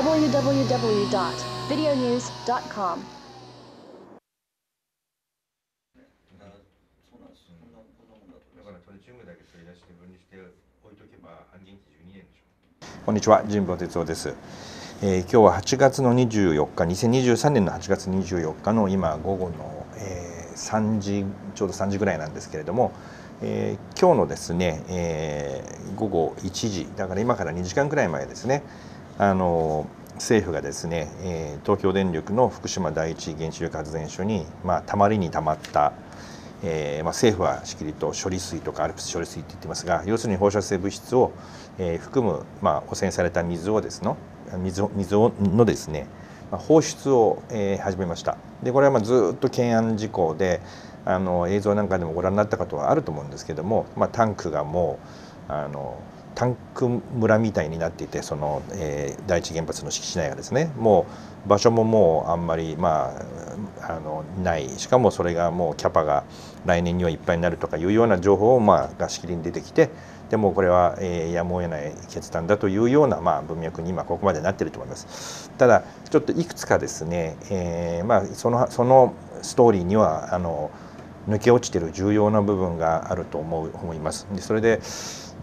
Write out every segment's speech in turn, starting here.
www.videonews.com こんにちは、神保哲夫です。えー、今日は8月の24日、2023年の8月24日の今午後の、えー、3時ちょうど3時ぐらいなんですけれども、えー、今日のですね、えー、午後1時だから今から2時間ぐらい前ですね。あの政府がですね、えー、東京電力の福島第一原子力発電所に、まあ、たまりにたまった、えーまあ、政府はしきりと処理水とか alps 処理水って言ってますが要するに放射性物質を、えー、含む、まあ、汚染された水をですの水水をのですね放出を、えー、始めましたでこれはまあずっと懸案事項であの映像なんかでもご覧になったことはあると思うんですけども、まあ、タンクがもうあのタンク村みたいになっていてその、えー、第一原発の敷地内がですねもう場所ももうあんまり、まあ、あのないしかもそれがもうキャパが来年にはいっぱいになるとかいうような情報を、まあ、がしきりに出てきてでもこれは、えー、やむを得ない決断だというような、まあ、文脈に今ここまでなっていると思います。ただちょっといくつかですね、えーまあ、そのそのストーリーにはあの抜け落ちてる重要な部分があると思う思います。でそれで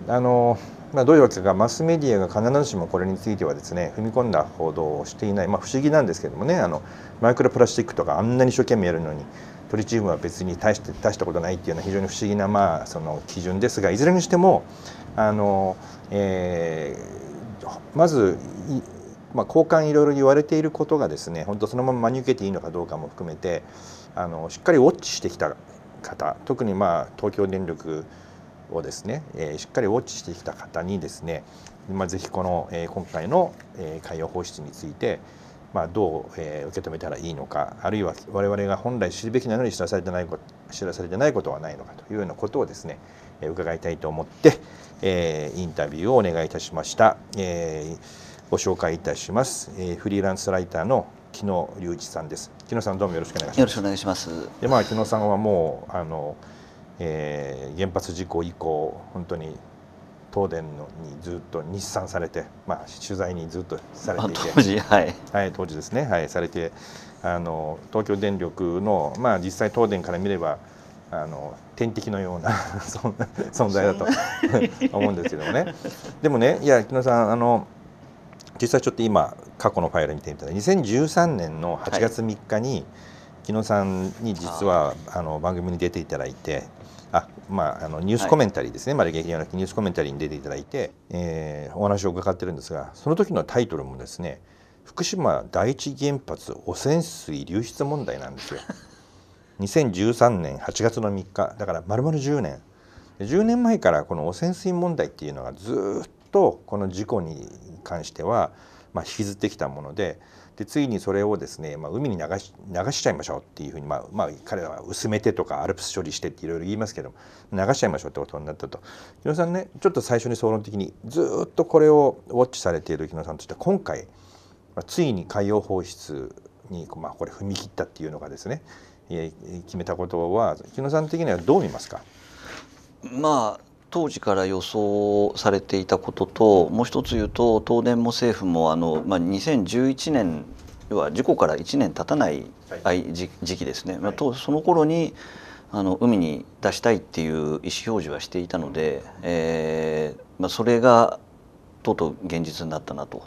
あのまあ、どういうわけかマスメディアが必ずしもこれについてはですね踏み込んだ報道をしていない、まあ、不思議なんですけどもねあのマイクロプラスチックとかあんなに一生懸命やるのにトリチウムは別に大して大したことないっていうのは非常に不思議な、まあ、その基準ですがいずれにしてもあの、えー、まずまあ、交換いろいろ言われていることがですね本当そのまま真に受けていいのかどうかも含めてあのしっかりウォッチしてきた方特にまあ東京電力をですね、えー、しっかりウォッチしてきた方にですね、まあ、ぜひこの、えー、今回の、えー、海洋放出について、まあ、どう、えー、受け止めたらいいのかあるいは我々が本来知るべきなのに知らされてないこと知らされてないことはないのかというようなことをですね、えー、伺いたいと思って、えー、インタビューをお願いいたしました、えー、ご紹介いたします、えー、フリーランスライターの木野隆一さんです木野さんどうもよろしくお願いしますよろしくお願いしますでまあ木野さんはもうあのえー、原発事故以降本当に東電のにずっと日産されて、まあ、取材にずっとされていて当時,、はいはい、当時ですね、はい、されてあの東京電力の、まあ、実際東電から見ればあの天敵のような 存在だと思うんですけどもねでもねいや木野さんあの実際ちょっと今過去のファイル見てみたら2013年の8月3日に、はい、木野さんに実はあの番組に出ていただいてあまあ、あのニュースコメンタリーですね、はい、まだ劇場はなくてニュースコメンタリーに出ていただいて、えー、お話を伺ってるんですがその時のタイトルもですね福島第一原発汚染水流出問題なんですよ。2013 年8月の3日だから丸々10年10年前からこの汚染水問題っていうのがずっとこの事故に関しては、まあ、引きずってきたものででついにそれをですね、まあ、海に流し流しちゃいましょうっていうふうに、まあまあ、彼らは薄めてとかアルプス処理してっていろいろ言いますけど流しちゃいましょうってことになったと木野さんねちょっと最初に総論的にずっとこれをウォッチされている日野さんとしては今回、まあ、ついに海洋放出に、まあ、これ踏み切ったっていうのがですね決めたことは木野さん的にはどう見ますかまあ当時から予想されていたことともう一つ言うと東電も政府もあの、まあ、2011年は事故から1年経たない時期ですね、まあ、その頃にあの海に出したいっていう意思表示はしていたので、えーまあ、それがとうとう現実になったなと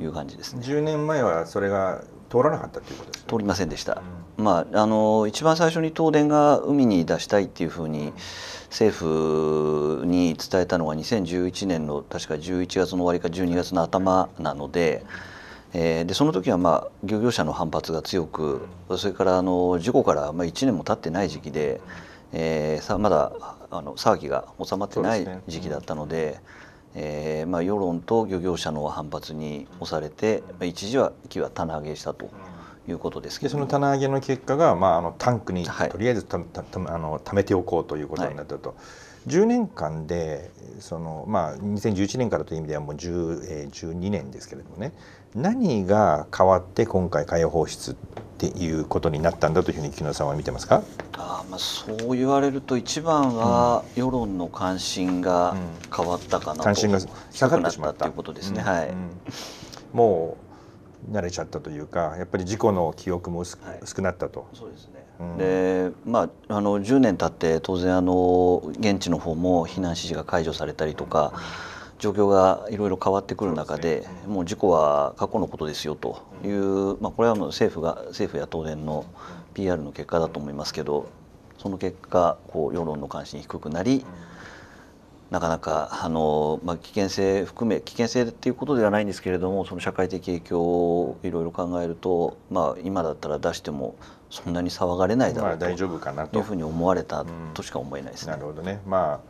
いう感じですね。10年前はそれが通らなかったということです、ね、通りませんでした、うん、まあ、あの一番最初に東電が海に出したいっていうふうに政府に伝えたのは2011年の確か11月の終わりか12月の頭なので。えでその時は、まあ、漁業者の反発が強くそれからあの事故から、まあ、1年も経ってない時期で、えー、さまだあの騒ぎが収まってない時期だったので。えーまあ、世論と漁業者の反発に押されて、まあ、一時は木は棚上げしたということですけどその棚上げの結果が、まあ、あのタンクにとりあえずた、はい、たたあの貯めておこうということになったと。はい10年間でその、まあ、2011年からという意味ではもう10、えー、12年ですけれどもね何が変わって今回海洋放出っていうことになったんだというふうに木野さんは見てますかあ、まあ、そう言われると一番は世論の関心が変わったかなと、うん、関心が下がってしまったということですね。うん、はい、もう慣れちゃったというかやっぱり事故の記憶も薄,、はい、薄くなったと。そうですねでまあ、あの10年経って当然あの現地の方も避難指示が解除されたりとか、状況がいろいろ変わってくる中で、ねうん、もう事故は過去のことですよという、うん、まあ、これはもう政府が政府や東電の PR の結果だと思いますけどその結果こう世論の関心低くなり、なかなかあの、まあ、危険性含め危険性っていうことではないんですけれどもその社会的影響をいろいろ考えると、まあ、今だったら出してもそんなに騒がれないだろうというふうに思われたとしか思えないですね。うん、なるほどね、まあ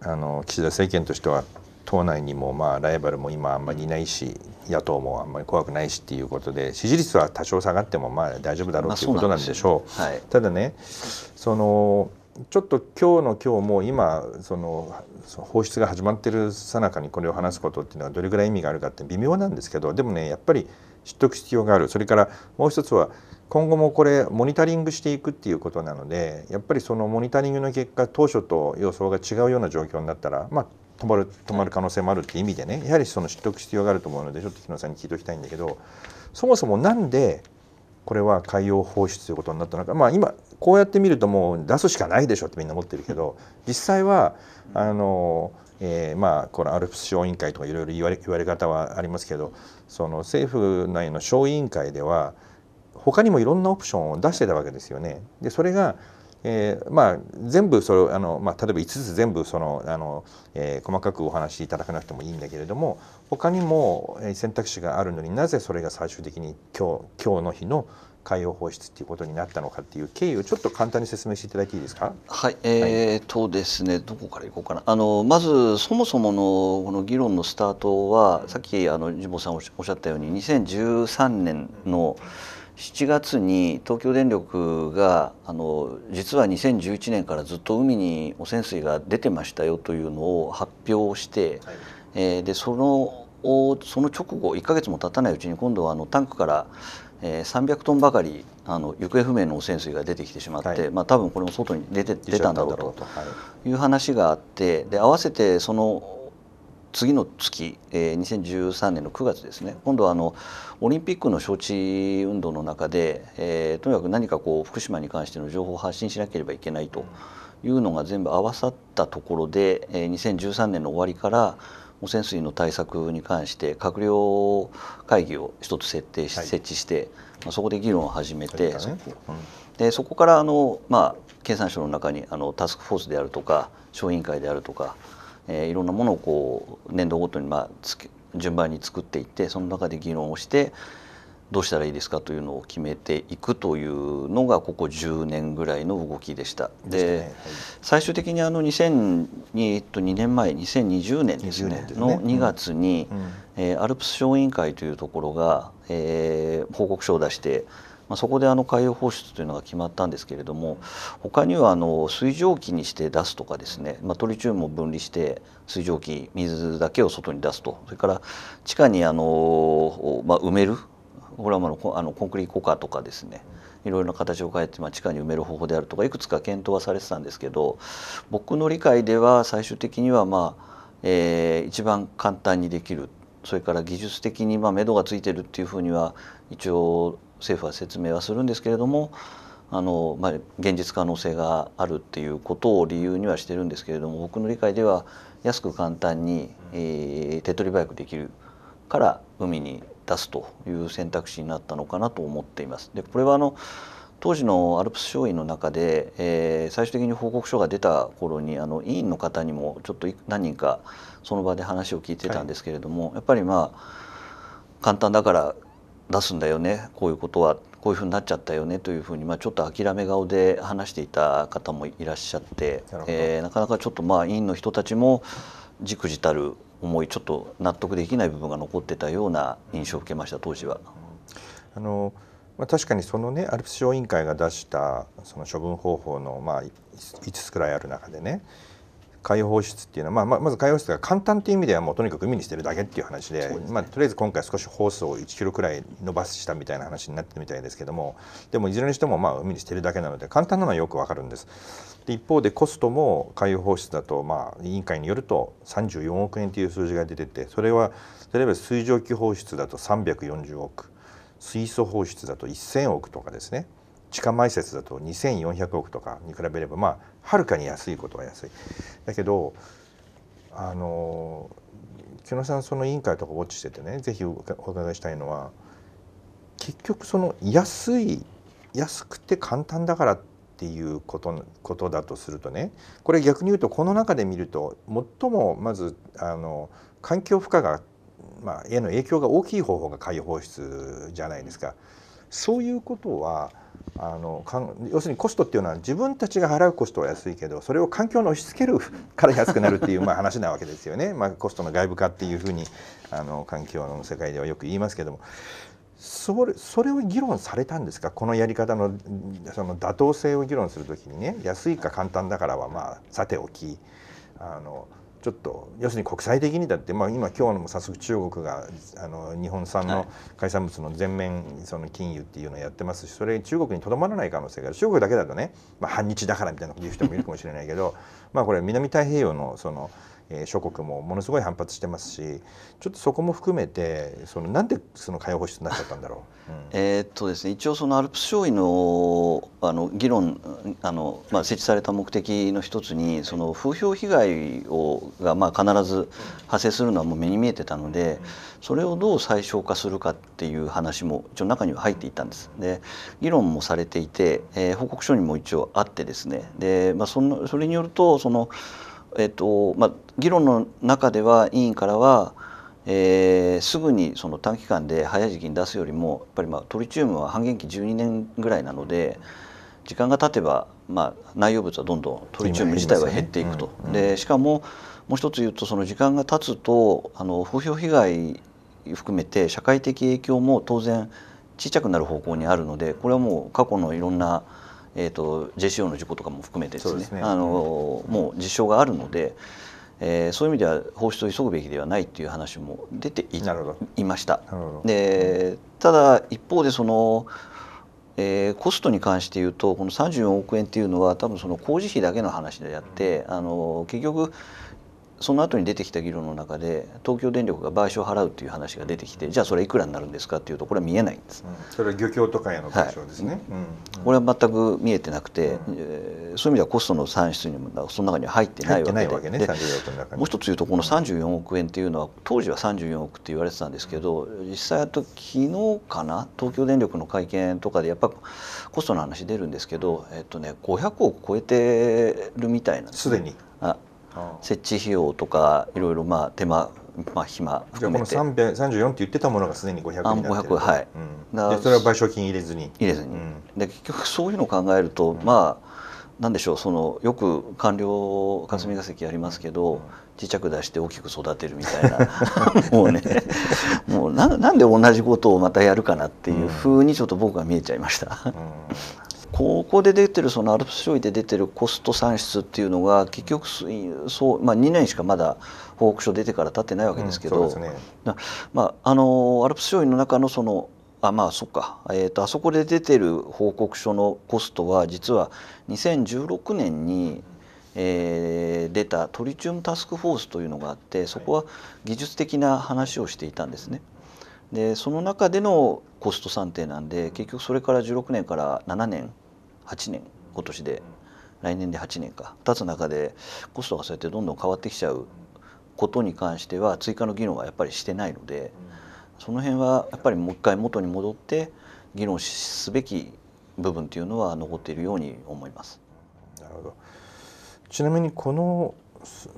あの岸田政権としては党内にもまあライバルも今あんまりいないし野党もあんまり怖くないしっていうことで支持率は多少下がってもまあ大丈夫だろうということなんでしょう。まあうねはい、ただねそのちょっと今日の今日も今その放出が始まっているさなかにこれを話すことっていうのはどれぐらい意味があるかって微妙なんですけどでもねやっぱり知っておく必要があるそれからもう一つは今後もこれモニタリングしていくっていうことなのでやっぱりそのモニタリングの結果当初と予想が違うような状況になったらまあ止まる止まる可能性もあるって意味でねやはりその知っておく必要があると思うのでちょっと日野さんに聞いておきたいんだけどそもそも何でこれは海洋放出ということになったのか、まあ、今こうやって見るともう出すしかないでしょってみんな思ってるけど実際はあの、えー、まあこのアルプス小委員会とかいろいろ言われ言われ方はありますけどその政府内の小委員会では他にもいろんなオプションを出してたわけですよね。でそれがえー、まあ、全部それあの、まあ、例えば5つ全部そのあの、えー、細かくお話しいただかなくてもいいんだけれども他にも選択肢があるのになぜそれが最終的に今日今日の日の海洋放出っていうことになったのかっていう経緯をちょっと簡単に説明していただいていいですか。はい、えー、とですね、どこから行こうかな。あのまずそもそものこの議論のスタートは、さっきあのジボさんおっしゃったように2013年の、うん7月に東京電力があの実は2011年からずっと海に汚染水が出てましたよというのを発表して、はい、えー、でそのその直後1か月も経たないうちに今度はあのタンクからえ300トンばかりあの行方不明の汚染水が出てきてしまって、はい、まあ、多分これも外に出て出たんだろうという話があってで合わせてその次の月、えー、2013年の9月ですね今度はあのオリンピックの招致運動の中で、えー、とにかく何かこう福島に関しての情報を発信しなければいけないというのが全部合わさったところで、えー、2013年の終わりから汚染水の対策に関して閣僚会議を一つ設定し、はい、設置して、まあ、そこで議論を始めて、ね、そこ,、でそこからあの、まあ、経産省の中にあのタスクフォースであるとか小委員会であるとかえー、いろんなものをこう年度ごとにまあつけ順番に作っていってその中で議論をしてどうしたらいいですかというのを決めていくというのがここ10年ぐらいの動きでした。で、ねはい、最終的にあの2002、えっと、2年前2020年ですね、の2月に、うんうん、えー、アルプス小委員会というところが、えー、報告書を出して。まあ、そこであの海洋放出というのが決まったんですけれども他にはあの水蒸気にして出すとかですね、まあ、トリチウムを分離して水蒸気水だけを外に出すとそれから地下にあの、まあ、埋めるこれはのあのコンクリートコカとかですねいろいろな形を変えて、まあ、地下に埋める方法であるとかいくつか検討はされてたんですけど僕の理解では最終的にはまあ、えー、一番簡単にできるそれから技術的にまあ目処がついてるっていうふうには一応政府は説明はするんですけれどもあの、まあ、現実可能性があるっていうことを理由にはしてるんですけれども僕の理解では安く簡単に、えー、手取り早くできるから海に出すという選択肢になったのかなと思っています。でこれはあの当時のアルプス商院の中で、えー、最終的に報告書が出た頃にあの委員の方にもちょっと何人かその場で話を聞いてたんですけれども、はい、やっぱりまあ簡単だから出すんだよねこういうことはこういうふうになっちゃったよねというふうに、まあ、ちょっと諦め顔で話していた方もいらっしゃって、なえー、なかなかちょっとまあ委員の人たちもじくじたる思いちょっと納得できない部分が残ってたような印象を受けました当時は。あのまあ、確かにそのねアルプス小委員会が出したその処分方法のまあ5つくらいある中でね海洋放出っていうのは、まあ、まず海洋放出が簡単っていう意味ではもうとにかく海にしてるだけっていう話で、ね、まあ、とりあえず今回少しホースを1キロくらい伸ばしたみたいな話になってみたいですけどもでもいずれにしてもまあ海にしてるだけなので簡単なのはよくわかるんです。で一方でコストも海洋放出だと、まあ、委員会によると34億円という数字が出ててそれは例えば水蒸気放出だと340億水素放出だと1,000億とかですね。地下埋設だと2,400億とかに比べればまあはるかに安いことは安い。だけどあの木野さんその委員会とかウォッチしててねぜひお伺いしたいのは結局その安い安くて簡単だからっていうことことだとするとねこれ逆に言うとこの中で見ると最もまずあの環境負荷が、まあ、への影響が大きい方法が海洋放出じゃないですか。そういうことはあのか要するにコストっていうのは自分たちが払うコストは安いけどそれを環境に押し付けるから安くなるっていう まあ話なわけですよね、まあ、コストの外部化っていうふうにあの環境の世界ではよく言いますけどもそれそれを議論されたんですかこのやり方のその妥当性を議論する時にね安いか簡単だからはまあさておきあのちょっと要するに国際的にだって、まあ、今今日のも早速中国があの日本産の海産物の全面その金融っていうのをやってますしそれ中国にとどまらない可能性がある中国だけだとね、まあ、反日だからみたいなこと言う人もいるかもしれないけどまあこれ南太平洋のその。えー、諸国もものすごい反発してますしちょっとそこも含めてそのなんでその海洋放出になっちゃったんだろう、うん、えっとですね一応そのアルプス将棋のあの議論あの、まあ、設置された目的の一つにその風評被害をが、まあ、必ず発生するのはもう目に見えてたのでそれをどう最小化するかっていう話も一応中には入っていたんです。で議論もされていて、えー、報告書にも一応あってですねで、まあ、そのそれによるとその、えーとまあ、議論の中では委員からはえー、すぐにその短期間で早い時期に出すよりもやっぱりまあトリチウムは半減期12年ぐらいなので時間が経てば、まあ、内容物はどんどんトリチウム自体は減っていくと。で、ねうんうん、しかももう一つ言うとその時間が経つとあの風評被害含めて社会的影響も当然小さくなる方向にあるのでこれはもう過去のいろんな、えーと、と JCO の事故とかも含めてですね、ね、あの、うん、もう実証があるので、えー、そういう意味では放出を急ぐべきではないっていう話も出ていました。でただ一方でそのえー、コストに関して言うとこの34億円っていうのは多分その工事費だけの話であってあの結局その後に出てきた議論の中で東京電力が賠償を払うという話が出てきてじゃあそれいくらになるんですかっていうとこれは見えないんです、うん、それは漁協とかへの賠償ですね、はいうん、これは全く見えてなくて、うん、えー、そういう意味ではコストの算出にもその中には入ってないわけでわけね、ね、もう一つ言うとこの34億円っていうのは当時は34億って言われてたんですけど実際あと昨日かな東京電力の会見とかでやっぱコストの話出るんですけど、えっとね、500億超えてるみたいなんです、ね、すでに。あ設置費用とかいろいろまあ手間まあ暇含めてじゃあこの334って言ってたものがすでに500になってるはい、うん、でそれは賠償金入れずに入れずに、うん、で結局そういうのを考えると、うん、まあなんでしょうそのよく官僚霞が関やりますけど、ちっちゃく出して大きく育てるみたいな もうねもうななんで同じことをまたやるかなっていうふうにちょっと僕は見えちゃいましたここで出てるそのアルプス消費で出てるコスト算出っていうのが結局そう、まあ、2年しかまだ報告書出てから経ってないわけですけど、まあ、あのアルプス消費の中のそのあまあそっか、えーと、とあそこで出てる報告書のコストは実は2016年に、えー、出たトリチウムタスクフォースというのがあってそこは技術的な話をしていたんですね。でその中でのコスト算定なんで結局それから16年から7年8年今年で来年で8年か経つ中でコストがそうやってどんどん変わってきちゃうことに関しては追加の議論はやっぱりしてないのでその辺はやっぱりもう一回元に戻って議論すべき部分というのは残っているように思います。なるほどちなみにこの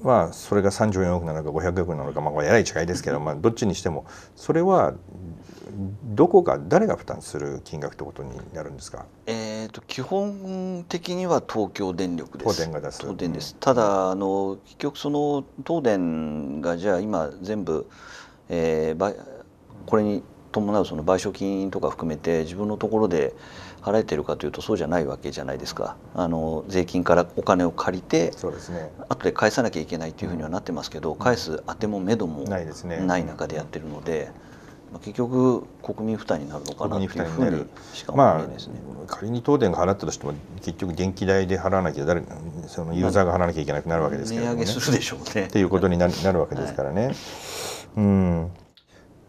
まあ、それが34億なのか500億なのか、まあ、えらい違いですけど、まあ、どっちにしてもそれはどこが誰が負担する金額ということになるんですか。えっ、ー、と基本的には東京電力です。東電が出す。東電です。うん、ただあの結局その東電がじゃあ今全部、えー、これに伴うその賠償金とか含めて自分のところで払えてるかというとそうじゃないわけじゃないですかあの税金からお金を借りてそうです、ね、後で返さなきゃいけないというふうにはなってますけど返すあてもめどもない中でやってるので、まあ、結局国民負担になるのかなというふうにしか思えないですね、まあ、仮に東電が払ったとしても結局電気代で払わなきゃ誰そのユーザーが払わなきゃいけなくなるわけですけど、ね、値上げするでしょうね。っていうことになるなるわけですからね。はい、うん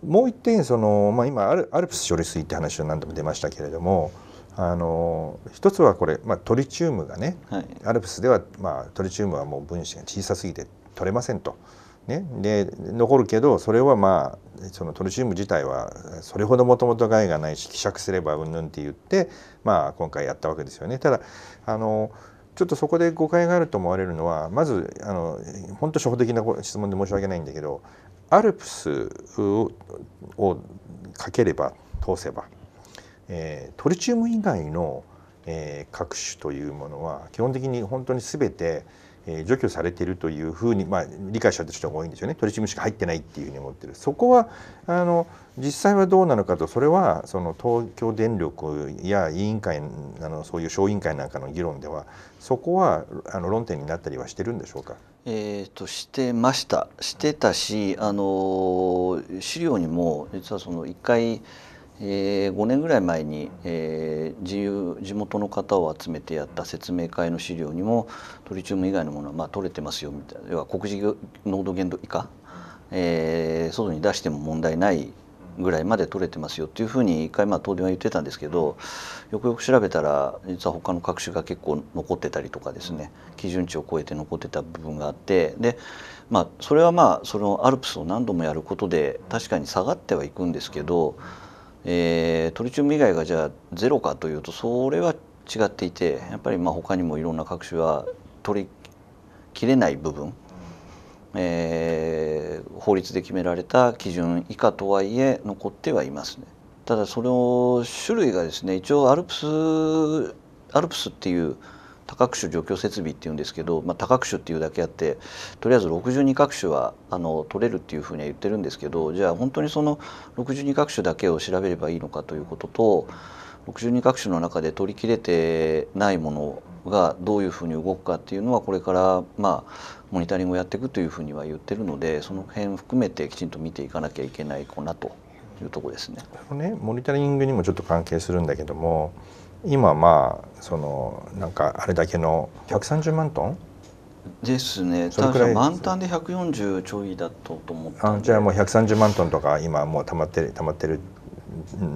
もう一点その、まあ、今アルアルプス処理水って話は何度も出ましたけれども。あの一つはこれ、まあ、トリチウムがね、はい、アルプスでは、まあ、トリチウムはもう分子が小さすぎて取れませんとね、で残るけどそれはまあそのトルチウム自体はそれほどもともと害がないし希釈すればうんぬんって言って、まあ、今回やったわけですよね。ただあのちょっとそこで誤解があると思われるのはまずあの本当初歩的な質問で申し訳ないんだけどアルプスをかければ通せば、えー、トリチウム以外の、えー、各種というものは基本的に本当に全て、え除去されているというふうに、まあ、理解者としては多いんですよね取りチウムしか入ってないっていうふうに思ってるそこはあの実際はどうなのかとそれはその東京電力や委員会あのそういう小委員会なんかの議論ではそこはあの論点になったりはしてるんでしょうかえーとしてましたしてたしあの資料にも実はその1回えー、5年ぐらい前に、えー、自由地元の方を集めてやった説明会の資料にもトリチウム以外のものはまあ取れてますよみたいな要は国事濃度限度以下、えー、外に出しても問題ないぐらいまで取れてますよっていうふうに一回まあ東電は言ってたんですけどよくよく調べたら実は他の各種が結構残ってたりとかですね基準値を超えて残ってた部分があってでまあそれはまあそのアルプスを何度もやることで確かに下がってはいくんですけど。えー、トリチウム以外がじゃあゼロかというとそれは違っていてやっぱりまあ他にもいろんな各種は取りきれない部分、えー、法律で決められた基準以下とはいえ残ってはいますね。ただその種類がですね一応アルプスアルプスっていう多角種除去設備っていうんですけど、まあ、多角種っていうだけあってとりあえず62各種はあの取れるっていうふうには言ってるんですけどじゃあ本当にその62各種だけを調べればいいのかということと62各種の中で取りきれてないものがどういうふうに動くかっていうのはこれからまあモニタリングをやっていくというふうには言ってるのでその辺含めてきちんと見ていかなきゃいけないかなというとこですね。ねモニタリングにもちょっと関係するんだけども今まあそのなんかあれだけの130万トンですね確か満タンで140ちょいだったと思ってあじゃあもう130万トンとか今もう溜まってる溜まってる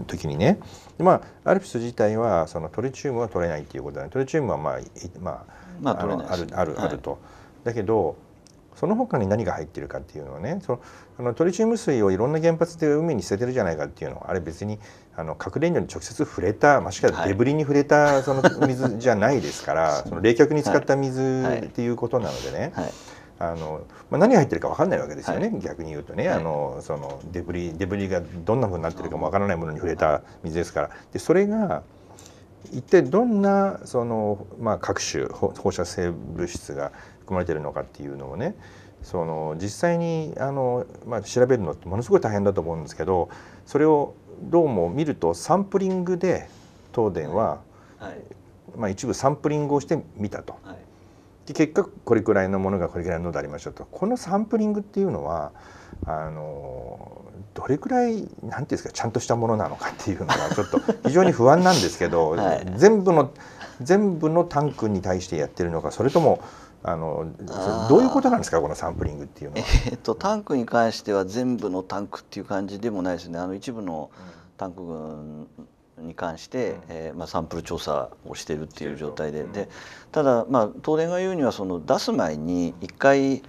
時にねまあアルプス自体はそのトリチウムは取れないっていうことだねトリチウムはまあ、まあ、まあ取れない、あるあるあると、だけどその他に何が入ってるかっていうのはねそあのトリチウム水をいろんな原発で海に捨ててるじゃないかっていうのはあれ別にあの核燃料に直接触れたましかデブリに触れた その水じゃないですから、はい、その冷却に使った水っていうことなのでね、はいはいあのまあ、何が入ってるか分かんないわけですよね、はい、逆に言うとね、あのそのデブリデブリがどんなふうになってるかも分からないものに触れた水ですからでそれが一体どんなその、まあ、各種放射性物質が含まれてるのかっていうのをねその実際にあの、まあ、調べるのってものすごい大変だと思うんですけどそれをどうも見るとサンプリングで東電は、はい、まあ、一部サンプリングをしてみたと。はい、で結果これくらいのものがこれくらいのでありましたとこのサンプリングっていうのはあのどれくらい何て言うんですかちゃんとしたものなのかっていうのがちょっと非常に不安なんですけど、はい、全部の全部のタンクに対してやってるのかそれともあのどういうことなんですかこのサンプリングっていうのは。えー、っとタンクに関しては全部のタンクっていう感じでもないですね。あの一部のタンク群に関して、うん、えー、まあ、サンプル調査をしてるっていう状態で、うん、でただ、まあ、東電が言うにはその出す前に一回、うん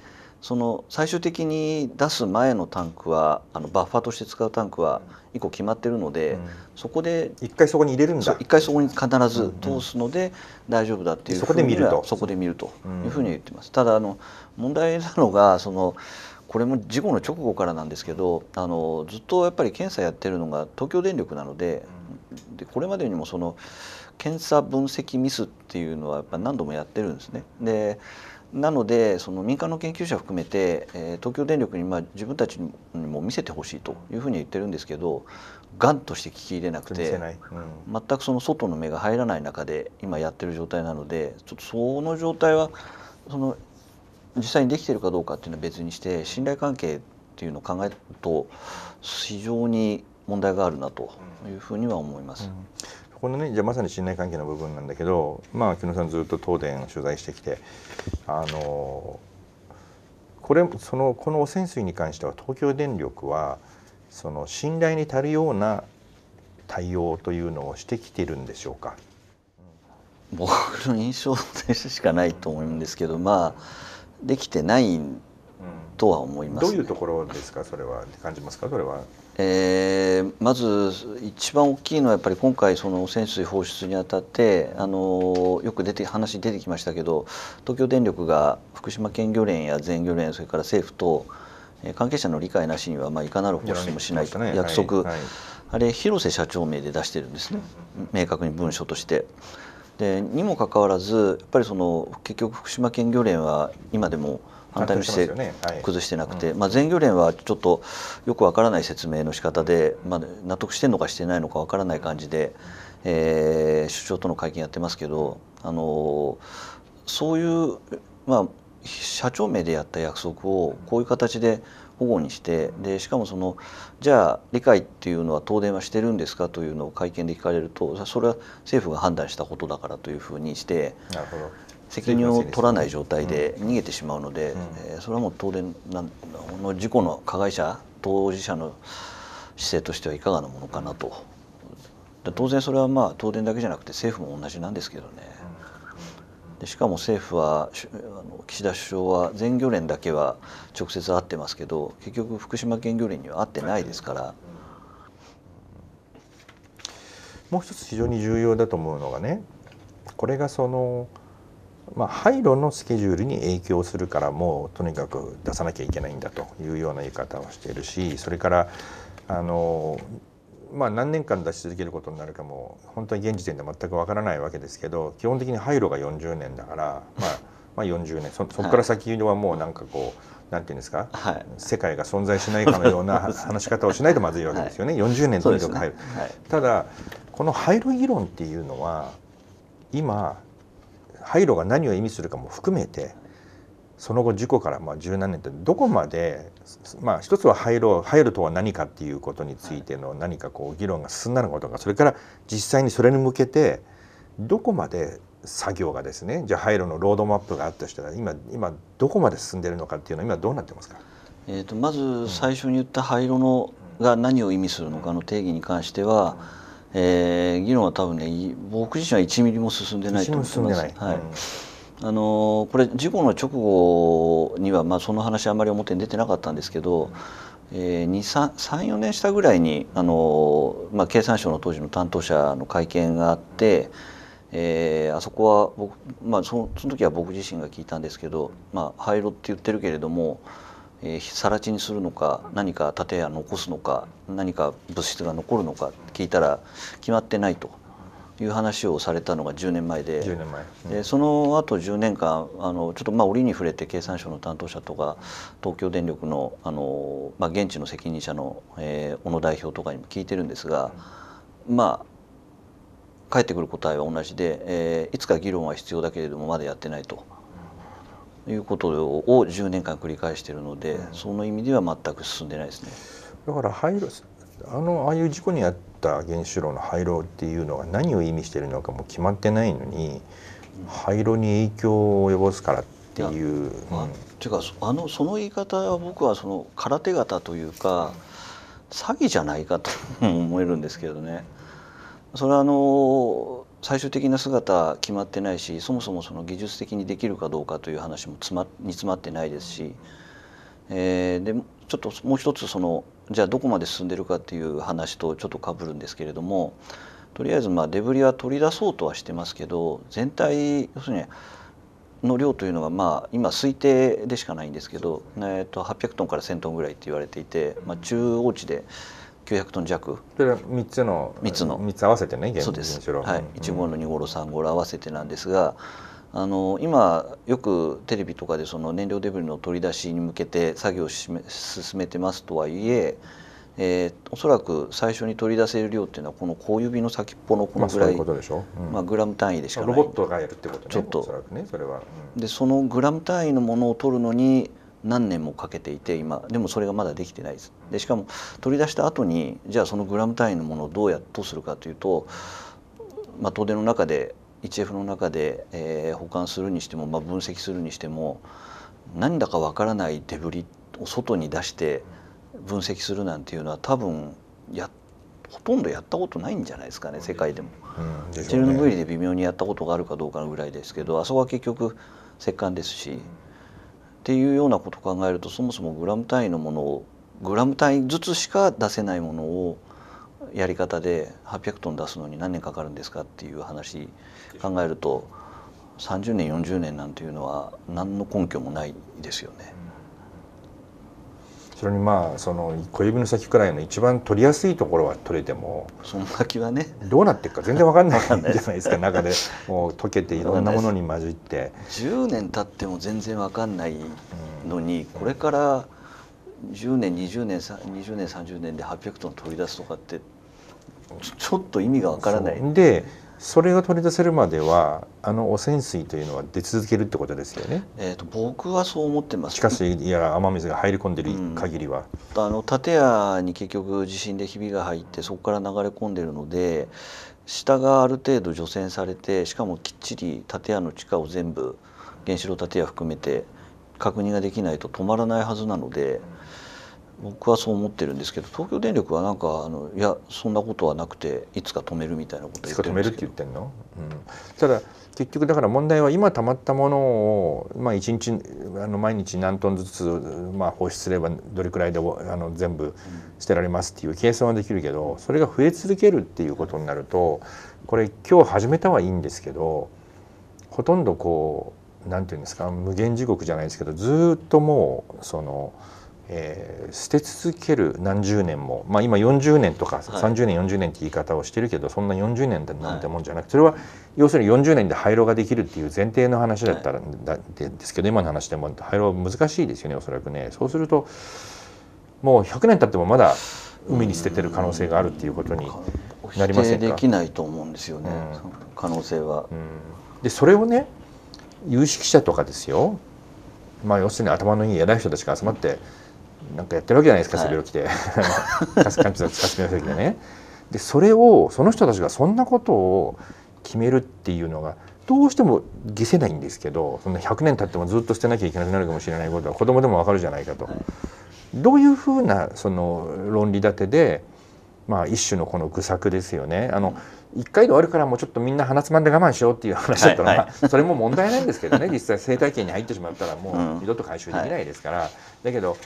その最終的に出す前のタンクはあのバッファーとして使うタンクは1個決まってるので、うん、そこで1回そこに入れるんだ1回そこに必ず通すので大丈夫だっていう、うん、そこで見るとそこで見るというふうに言ってます、うん、ただあの問題なのがそのこれも事故の直後からなんですけどあのずっとやっぱり検査やってるのが東京電力なのででこれまでにもその検査分析ミスっていうのはやっぱ何度もやってるんですね。でなのでその民間の研究者含めて、えー、東京電力にまあ自分たちにも見せてほしいというふうに言ってるんですけどがんとして聞き入れなくて、うん、全くその外の目が入らない中で今やってる状態なのでちょっとその状態はその実際にできてるかどうかっていうのは別にして信頼関係っていうのを考えると非常に問題があるなというふうには思います。うんこのねじゃあまさに信頼関係の部分なんだけどまあ木野さんずっと東電を取材してきてあのこれそのこの汚染水に関しては東京電力はその信頼に足るような対応というのをしてきてるんでしょうか僕の印象でしかないと思うんですけどまあできてないんとは思います、ね、どういうところですかそれは感じますかそれは、えー、まず一番大きいのはやっぱり今回その汚染水放出にあたってあのよく出て話出てきましたけど東京電力が福島県漁連や全漁連それから政府と関係者の理解なしには、まあ、いかなる放出もしないと約束、はい、あれ広瀬社長名で出してるんですね明確に文書として。でにもかかわらずやっぱりその結局福島県漁連は今でも反対の姿勢崩してなくて、まあ、全漁連はちょっとよくわからない説明の仕方で、まあ、納得してるのかしてないのかわからない感じで、えー、首相との会見やってますけど、あのそういう、まあ、社長名でやった約束をこういう形で保護にしてでしかもそのじゃあ理解っていうのは東電はしてるんですかというのを会見で聞かれるとそれは政府が判断したことだからというふうにしてなるほど責任を取らない状態で逃げてしまうので、えそれはもう当然なんの事故の加害者当事者の姿勢としてはいかがなものかなと当然それはまあ東電だけじゃなくて政府も同じなんですけどねでしかも政府は岸田首相は全漁連だけは直接会ってますけど結局福島県漁連には会ってないですから。もう一つ非常に重要だと思うのがねこれがそのまあ、廃炉のスケジュールに影響するからもうとにかく出さなきゃいけないんだというような言い方をしているしそれからあの、まあ、何年間出し続けることになるかも本当に現時点で全くわからないわけですけど基本的に廃炉が40年だから、まあ、まあ40年そこから先はもうなんかこうなんていうんですか、はい、世界が存在しないかのような 話し方をしないとまずいわけですよね、はい、40年とにかく入る、ねはい、ただこの廃炉議論っていうのは今廃炉が何を意味するかも含めてその後事故からまあ十何年ってどこまで、まあ、一つは廃炉廃炉とは何かっていうことについての何かこう議論が進んだのかとかそれから実際にそれに向けてどこまで作業がですねじゃあ廃炉のロードマップがあったとしたら今今どこまで進んでるのかっていうのは今どうなってますかえーと、とまず最初に言った廃炉のが何を意味するのかの定義に関しては、えー、議論は多分ね僕自身は1ミリも進んでないと思います。あのこれ事故の直後には、まあ、その話あんまり表に出てなかったんですけど、えー、34年したぐらいにあの、まあ、経産省の当時の担当者の会見があって、えー、あそこは僕、まあそ、その時は僕自身が聞いたんですけど「まあ、廃炉」って言ってるけれども。え更地にするのか何か建屋残すのか何か物質が残るのか聞いたら決まってないという話をされたのが10年前で年前、うん、その後10年間あのちょっとまあ折に触れて経産省の担当者とか東京電力のあの、まあ、現地の責任者の、えー、小野代表とかにも聞いてるんですが、うん、まあ返ってくる答えは同じで、えー、いつか議論は必要だけれどもまだやってないと。いうことを10年間繰り返しているので、その意味では全く進んでないですね。だから廃炉あのああいう事故にあった原子炉の廃炉っていうのが何を意味しているのかも決まってないのに、廃炉に影響を及ぼすからっていう。まあ、ていうかあのその言い方は僕はその空手型というか詐欺じゃないかと思えるんですけどね。それはあの最終的な姿決まってないしそもそもその技術的にできるかどうかという話も詰まに詰まってないですし、えー、でちょっともう一つそのじゃあどこまで進んでるかっていう話とちょっとかぶるんですけれどもとりあえずまあデブリは取り出そうとはしてますけど全体要するにの量というのがまあ今推定でしかないんですけど、えー、と800トンから1,000トンぐらいって言われていて、まあ、中央値で。うん900トン弱それは3つの3つの3つ合わせてねそうです、はい、1号の2号の3号の合わせてなんですが、あの今よくテレビとかでその燃料デブリの取り出しに向けて作業を進めてますとはいええー、おそらく最初に取り出せる量っていうのはこの小指の先っぽのこのぐらい、まあグラム単位でしかないロボットがやるってことねちょっとそ、ね、れは、うん、でそのグラム単位のものを取るのに何年もかけていて今でもそれがまだできてないですでしかも取り出した後にじゃあそのグラム単位のものをどうやどうするかというと、まあ、東電の中で 1F の中で、えー、保管するにしても、まあ、分析するにしても何だかわからないデブリを外に出して分析するなんていうのは多分やほとんどやったことないんじゃないですかね世界でも、チェルノブイリで微妙にやったことがあるかどうかぐらいですけどあそこは結局石棺ですし。っていうようなことを考えるとそもそもグラム単位のものをグラム単位ずつしか出せないものをやり方で800トン出すのに何年かかるんですかっていう話考えると30年40年なんていうのは何の根拠もないですよね。それにまあその小指の先くらいの一番取りやすいところは取れてもその先はねどうなっていくか全然わかんないじゃないですか 中でもう溶けていろんなものに混じって10年経っても全然わかんないのに、これから10年20年20年30年で800トン取り出すとかってちょっと意味がわからないでそれが取り出せるまではあの汚染水というのは出続けるってことですよね。えっ、ー、と僕はそう思ってます。地下水や雨水が入り込んでる限りは、うん、あの建屋に結局地震でひびが入ってそこから流れ込んでるので下がある程度除染されてしかもきっちり建屋の地下を全部原子炉建屋含めて確認ができないと止まらないはずなので。僕はそう思ってるんですけど東京電力はなんかあのいやそんなことはなくていつか止めるみたいなこと言ってるんです止めるって言ってんの、うん、ただ結局だから問題は今たまったものを、まあ、1日あの毎日何トンずつ、まあ、放出すればどれくらいであの全部捨てられますっていう計算はできるけどそれが増え続けるっていうことになるとこれ今日始めたはいいんですけどほとんどこう何て言うんですか無限地獄じゃないですけどずっともうその。えー、捨て続ける何十年も、まあ、今40年とか30年、はい、40年って言い方をしてるけどそんな40年なんてもんじゃなくて、それは要するに40年で廃炉ができるっていう前提の話だったら、だですけど今の話でも廃炉は難しいですよねおそらくね。そうするともう100年経ってもまだ海に捨ててる可能性があるっていうことになりませんできないと思うんですよね、うん、可能性は。うん、でそれをね有識者とかですよ、まあ、要するに頭のいい偉い人たちが集まってなんかやってるわけじゃないですか、はい、それを着てカスカンチのの席でね。でそれをその人たちがそんなことを決めるっていうのがどうしても下せないんですけどそんな100年経ってもずっと捨てなきゃいけなくなるかもしれないことは子供でもわかるじゃないかと。はい、どういうふうなその論理立てでまあ一種のこの愚策ですよね。あの一回で終わるからもうちょっとみんな鼻つまんで我慢しようっていう話だったら、はいはいそれも問題ないんですけどね実際生態系に入ってしまったらもう二度と回収できないですから、だけど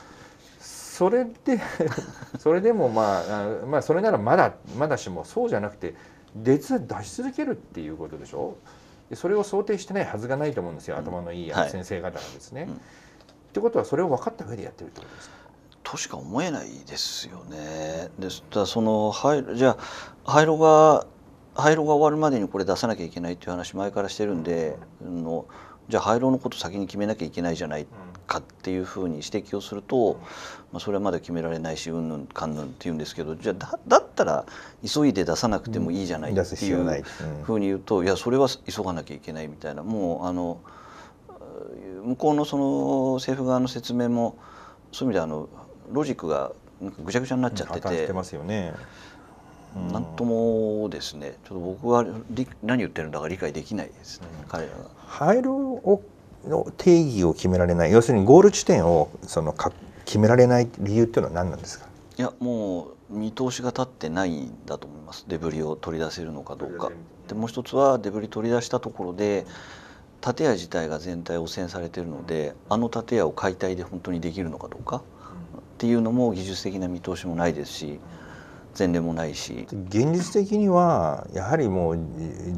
それで それでもまあまあそれならまだまだしもそうじゃなくて熱出し続けるっていうことでしょそれを想定してないはずがないと思うんですよ、うん、頭のいい先生方がですね。はいうってことはそれを分かった上でやってるってことですかとしか思えないですよね。ですだそのじゃあ廃炉が廃炉が終わるまでにこれ出さなきゃいけないっていう話前からしてるんで、うん、のじゃあ廃炉のこと先に決めなきゃいけないじゃないかっていうふうに指摘をすると、まあ、それはまだ決められないしうんぬんかんぬんって言うんですけどじゃあだだったら急いで出さなくてもいいじゃないっていうふうに言うと、いやそれは急がなきゃいけないみたいなもうあの向こうのその政府側の説明もそういう意味であのロジックがぐちゃぐちゃになっちゃってて。なんともですねちょっと僕は何言ってるんだか理解できないですね、うん、彼らが。廃炉をの定義を決められない要するにゴール地点をそのか決められない理由っていうのは何なんですかいやもう見通しが立ってないんだと思いますデブリを取り出せるのかどうか。でもう一つはデブリ取り出したところで建屋自体が全体汚染されているのであの建屋を解体で本当にできるのかどうかっていうのも技術的な見通しもないですし前例もないし現実的にはやはりもう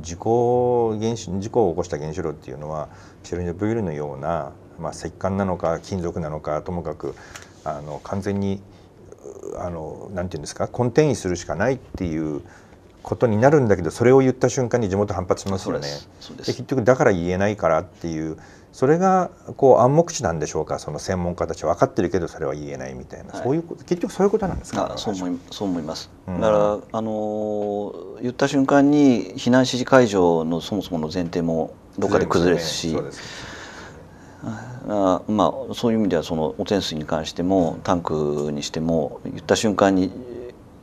事故原子事故を起こした原子炉っていうのはチェルノブイリのような、まあ、石棺なのか金属なのかともかくあの完全にあのなんていうんですかコンテインするしかないっていうことになるんだけどそれを言った瞬間に地元反発しますよね。で結局だから言えないからっていうそれがこう暗黙知なんでしょうかその専門家たちは分かってるけどそれは言えないみたいな、はい、そういう結局そういうことなんですかそう思いそう思います、うん、だからあの言った瞬間に避難指示解除のそもそもの前提もどっかで崩れるし、ねね、あまあそういう意味ではその汚染水に関してもタンクにしても言った瞬間に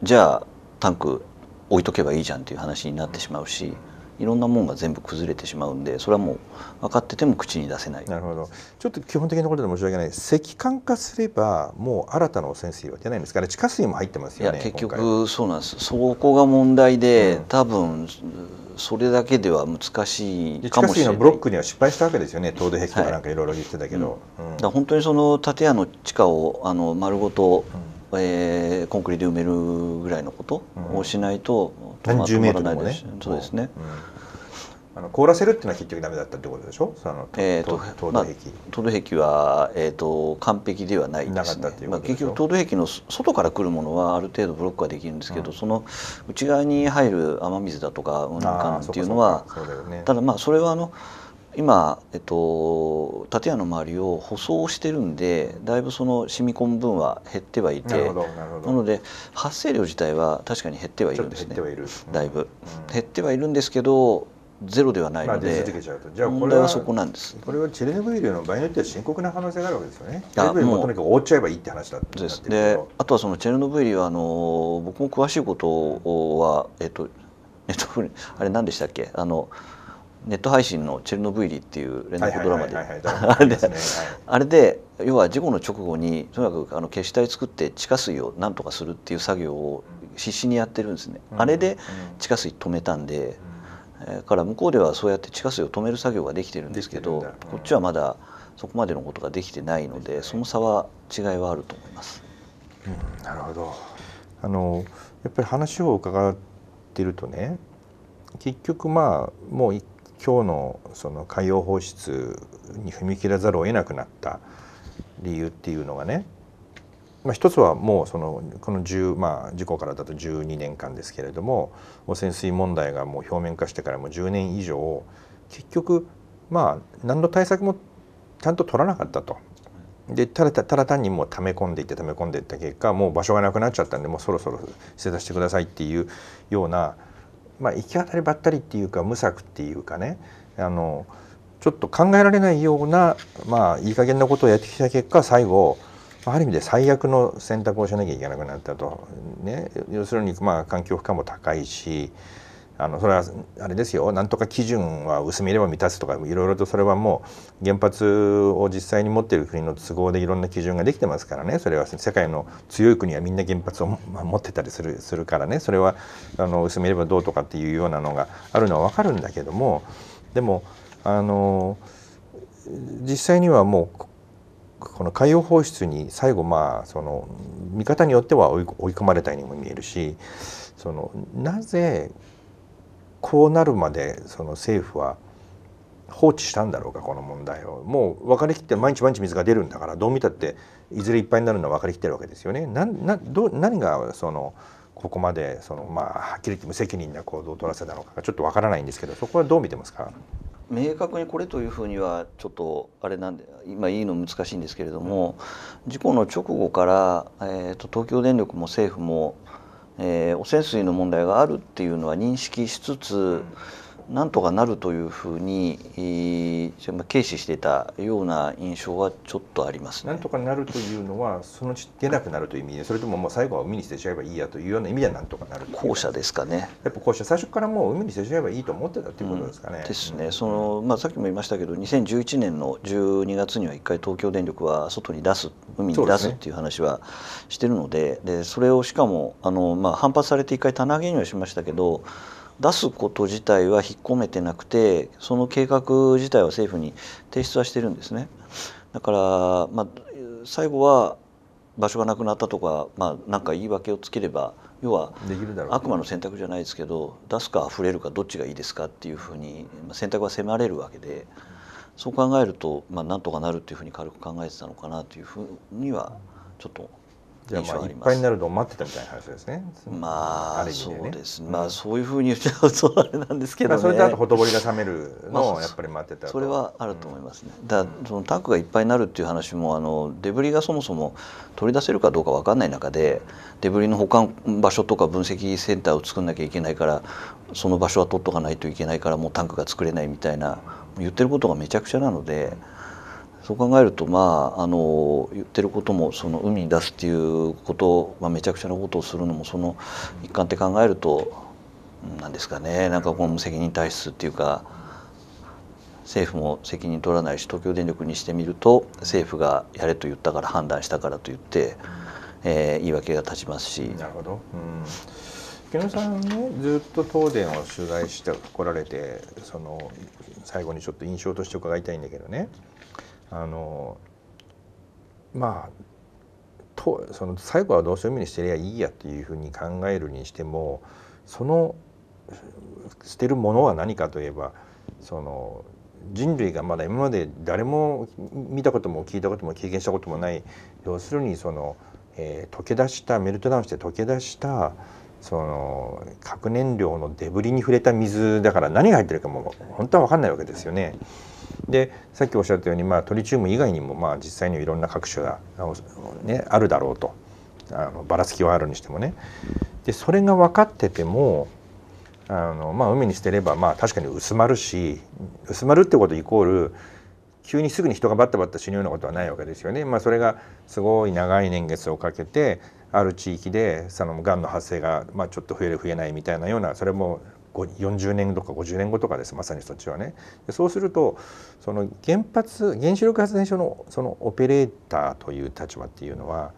じゃあタンク置いとけばいいじゃんっていう話になってしまうし。いろんなもんが全部崩れてしまうんでそれはもう分かってても口に出せないなるほどちょっと基本的なことで申し訳ない石炭化すればもう新たな汚染水は出ないんですから地下水も入ってますよねいや結局そうなんですそこが問題で、うん、多分それだけでは難しいかもしれない地下水のブロックには失敗したわけですよね東電壁とかなんかいろいろ言ってたけど、はいうん、だ本当にその建屋の地下をあの丸ごと、うんえー、コンクリで埋めるぐらいのことをしないと、う1メートルもねそうですね、あの凍らせるっていうのは結局ダメだったってことでしょ。その、えと凍土壁、凍土壁はえっ、と完璧ではないですね。まあ結局凍土壁の外から来るものはある程度ブロックはできるんですけど、その内側に入る雨水だとかうんっていうのは、ただまあそれはあの。今、えっと、建屋の周りを舗装してるんでだいぶその染み込む分は減ってはいてなので発生量自体は確かに減ってはいるんですねだいぶ、減ってはいるんですけどゼロではないので、じゃあこれはそこなんですこれはチェルノブイリの場合によっては深刻な可能性があるわけですよねチェルノブイリもとにかく覆っちゃえばいいって話だってですであとはそのチェルノブイリはあの僕も詳しいことは、えっとえっと、あれ何でしたっけあのネット配信の「チェルノブイリ」っていう連続ドラマで あれで要は事故の直後にとにかくあの消し体作って地下水をなんとかするっていう作業を必死にやってるんですね。あれで地下水止めたんで、えから向こうではそうやって地下水を止める作業ができてるんですけど、こっちはまだそこまでのことができてないのでその差は違いはあると思います。うん、なるほどあのやっぱり話を伺ってるとね結局まあもう今日のその海洋放出に踏み切らざるを得なくなった理由っていうのがね、まあ、一つはもうそのこの10、まあ、事故からだと12年間ですけれども汚染水問題がもう表面化してからもう10年以上結局まあ何の対策もちゃんと取らなかったと。でただただ単にもう溜め込んでいって溜め込んでいった結果もう場所がなくなっちゃったんでもうそろそろ捨て出してくださいっていうようなまあ、行き当たりばったりっていうか無策っていうかねあのちょっと考えられないような、まあ、いい加減なことをやってきた結果最後ある意味で最悪の選択をしなきゃいけなくなったと、ね、要するにまあ環境負荷も高いしあのそれはあれですよなんとか基準は薄めれば満たすとかいろいろとそれはもう原発を実際に持っている国の都合でいろんな基準ができてますからねそれは世界の強い国はみんな原発を持ってたりする するからねそれはあの薄めればどうとかっていうようなのがあるのは分かるんだけどもでもあの実際にはもうこの海洋放出に最後まあその見方によっては追い込まれたようにも見えるしそのなぜこうなるまでその政府は放置したんだろうかこの問題をもう分かりきって毎日毎日水が出るんだからどう見たっていずれいっぱいになるのは分かりきってるわけですよね。なな何がそのここまでその、まあ、はっきり言って無責任な行動を取らせたのかがちょっと分からないんですけどそこはどう見てますか明確にこれというふうにはちょっとあれなんで今言うの難しいんですけれども、事故の直後から、えーと東京電力も政府もえー、汚染水の問題があるっていうのは認識しつつ、なんとかなるというふうにえ軽視していたような印象はちょっとあります、ね、なんとかなるというのはそのうち出なくなるという意味でそれとももう最後は海に捨てちゃえばいいやというような意味ではなんとかなる後者ですかねやっぱ後者最初からもう海に捨てちゃえばいいと思ってたということですかね。うん、ですね。そのまあ、さっきも言いましたけど2011年の12月には一回東京電力は外に出す海に出すっていう話はしてるのでそで、ね、それをしかもあの、まあ、反発されて一回棚上げにはしましたけど。うん出すこと自体は引っ込めてなくてその計画自体は政府に提出はしてるんですね。だから、まあ、最後は場所がなくなったとか、まあ、なんか言い訳をつければ要は悪魔の選択じゃないですけど出すかふれるかどっちがいいですかっていうふうに選択は迫れるわけでそう考えると、まあ、なんとかなるっていうふうに軽く考えてたのかなというふうにはちょっとじゃまあいっぱいになるのを待ってたみたいな話ですね。まあ、ね、そうですね、まあそういうふうに言っちゃうとあれなんですけど、ね、それとあとほとぼりが冷めるのをやっぱり待ってた、まあ、それはあると思いますね。うん、だそのタンクがいっぱいになるっていう話もあのデブリがそもそも取り出せるかどうか分かんない中でデブリの保管場所とか分析センターを作んなきゃいけないからその場所は取っとかないといけないからもうタンクが作れないみたいな言ってることがめちゃくちゃなので。うんそう考えるとまああの言ってることもその海に出すっていうこと、まあ、めちゃくちゃなことをするのもその一環って考えると何ですかねなんかこの責任体質っていうか政府も責任取らないし東京電力にしてみると政府がやれと言ったから判断したからと言って、えー、言い訳が立ちますし。なるほど、うん、木野さんねずっと東電を取材してこられてその最後にちょっと印象として伺いたいんだけどねあのまあとその最後はどうしようもにしてりゃいいやっていうふうに考えるにしてもその捨てるものは何かといえばその人類がまだ今まで誰も見たことも聞いたことも経験したこともない要するにその、えー、溶け出したメルトダウンして溶け出したその核燃料のデブリに触れた水だから何が入ってるかも本当は分かんないわけですよね。でさっきおっしゃったように、まあ、トリチウム以外にも、まあ、実際にいろんな各種があね、あるだろうとあのばらつきはあるにしてもね。でそれが分かっててもあの、まあ、海に捨てれば、まあ、確かに薄まるし薄まるってことイコール急にすぐに人がバッタバッタ死ぬようなことはないわけですよね。まあ、それがすごい長い年月をかけてある地域でそのがんの発生が、まあ、ちょっと増える増えないみたいなようなそれも40年とか50年後とかですまさにそっちはね。そうするとその原発原子力発電所のそのオペレーターという立場っていうのは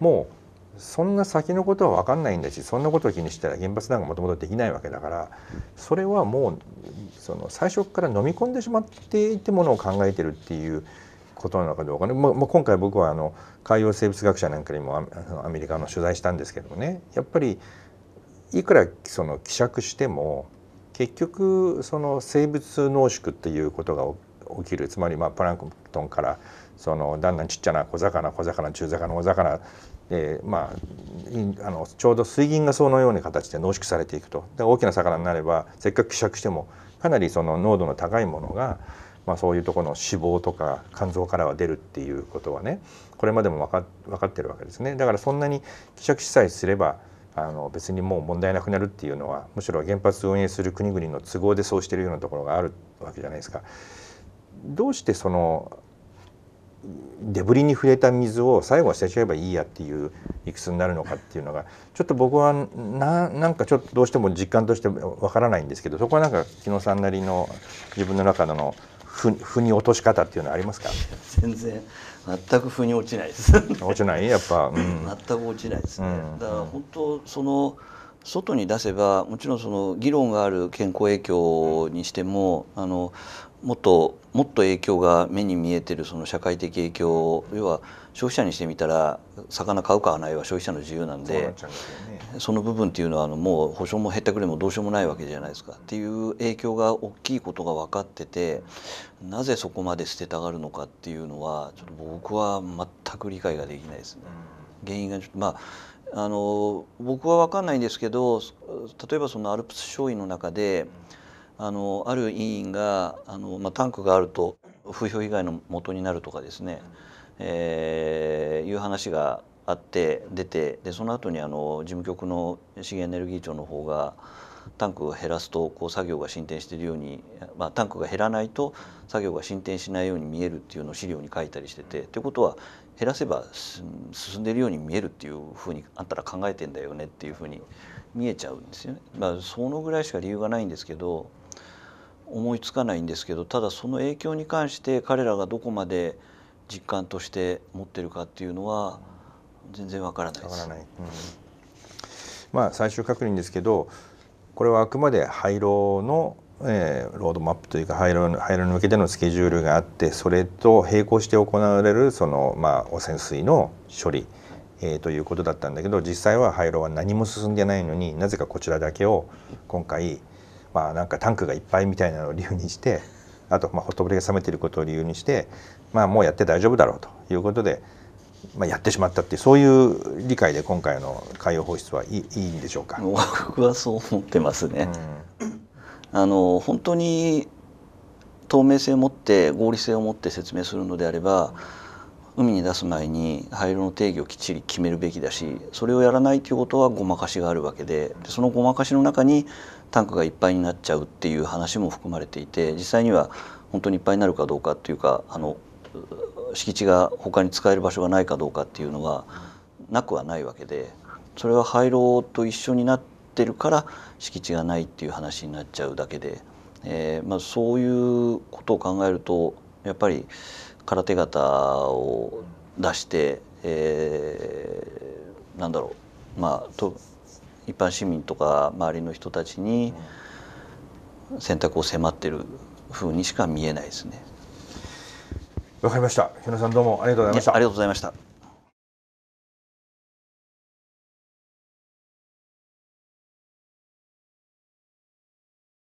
もうそんな先のことは分かんないんだしそんなことを気にしたら原発なんかもともとできないわけだからそれはもうその最初から飲み込んでしまっていてものを考えてるっていうことなのかどうかね、まあ、今回僕はあの海洋生物学者なんかにもアメリカの取材したんですけどもねやっぱりいくらその希釈しても結局その生物濃縮っていうことが起きるつまりまあプランクトンからそのだんだんちっちゃな小魚小魚中魚大魚えー、まあ、あのちょうど水銀がそのような形で濃縮されていくとで大きな魚になればせっかく希釈してもかなりその濃度の高いものが、まあ、そういうところの脂肪とか肝臓からは出るっていうことはねこれまでも分か分かってるわけですねだからそんなに希釈しさえすればあの別にもう問題なくなるっていうのはむしろ原発を運営する国々の都合でそうしてるようなところがあるわけじゃないですか。どうしてそのデブリに触れた水を最後は捨てちゃえばいいやっていう理屈になるのかっていうのがちょっと僕はななんかちょっとどうしても実感としてわからないんですけどそこはなんか木野さんなりの自分の中の腑に落とし方っていうのはありますか 全然全く腑に落ちないです落ちないやっぱ、うん、全く落ちないですね、うんだから本当その外に出せばもちろんその議論がある健康影響にしてもあのもっともっと影響が目に見えてるその社会的影響要は消費者にしてみたら魚買う買わないは消費者の自由なんでその部分っていうのはあのもう保証も減ったくれもどうしようもないわけじゃないですかっていう影響が大きいことが分かっててなぜそこまで捨てたがるのかっていうのはちょっと僕は全く理解ができないですね。原因がちょっとまああの僕は分かんないんですけど例えばそのアルプス商品の中であのある委員があの、まあ、タンクがあると風評被害のもとになるとかですね、うんえー、いう話があって出てでその後にあの事務局の資源エネルギー庁の方がタンクを減らすとこう作業が進展しているように、まあ、タンクが減らないと作業が進展しないように見えるっていうのを資料に書いたりしててということは減らせば進んでいるように見えるっていうふうにあんたら考えてんだよねっていうふうに見えちゃうんですよね。まあ、そのぐらいしか理由がないんですけど思いつかないんですけどただその影響に関して彼らがどこまで実感として持ってるかっていうのは全然わからないです。うん、まあ最終確認ですけどこれはあくまで廃炉の、えー、ロードマップというか廃炉の廃炉に向けてのスケジュールがあってそれと並行して行われるその、まあ、汚染水の処理、えー、ということだったんだけど実際は廃炉は何も進んでないのになぜかこちらだけを今回、まあ、なんかタンクがいっぱいみたいなのを理由にしてあとまあホストブレが冷めていることを理由にして、まあ、もうやって大丈夫だろうということで、まあ、やってしまったってうそういう理解で今回の海洋放出はいいいんでしょうか僕はそう思ってますね。あの本当に透明性を持って合理性を持って説明するのであれば海に出す前に廃炉の定義をきっちり決めるべきだしそれをやらないということはごまかしがあるわけでそのごまかしの中にタンクがいっぱいになっちゃうっていう話も含まれていて実際には本当にいっぱいになるかどうかっていうかあの敷地が他に使える場所がないかどうかっていうのはなくはないわけでそれは廃炉と一緒になってるから敷地がないっていう話になっちゃうだけで、えー、まあ、そういうことを考えるとやっぱり空手型を出して、えー、なんだろうまあと一般市民とか周りの人たちに選択を迫ってるふうにしか見えないですね。わかりました。日野さんどうもありがとうございました。ありがとうございました。